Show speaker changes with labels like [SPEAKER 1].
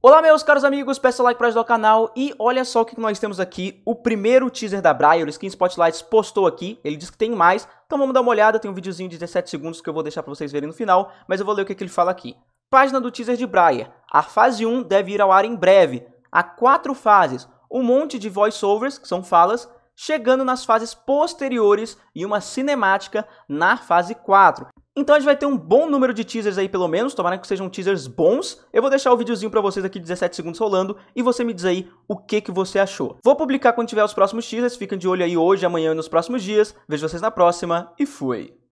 [SPEAKER 1] Olá meus caros amigos, peço like para ajudar o canal e olha só o que nós temos aqui, o primeiro teaser da Briar, o Skin Spotlights postou aqui, ele disse que tem mais, então vamos dar uma olhada, tem um videozinho de 17 segundos que eu vou deixar para vocês verem no final, mas eu vou ler o que, é que ele fala aqui. Página do teaser de Briar, a fase 1 deve ir ao ar em breve, há quatro fases, um monte de voiceovers, que são falas, chegando nas fases posteriores e uma cinemática na fase 4. Então a gente vai ter um bom número de teasers aí pelo menos, tomara que sejam teasers bons. Eu vou deixar o videozinho pra vocês aqui 17 segundos rolando e você me diz aí o que que você achou. Vou publicar quando tiver os próximos teasers, fiquem de olho aí hoje, amanhã e nos próximos dias. Vejo vocês na próxima e fui!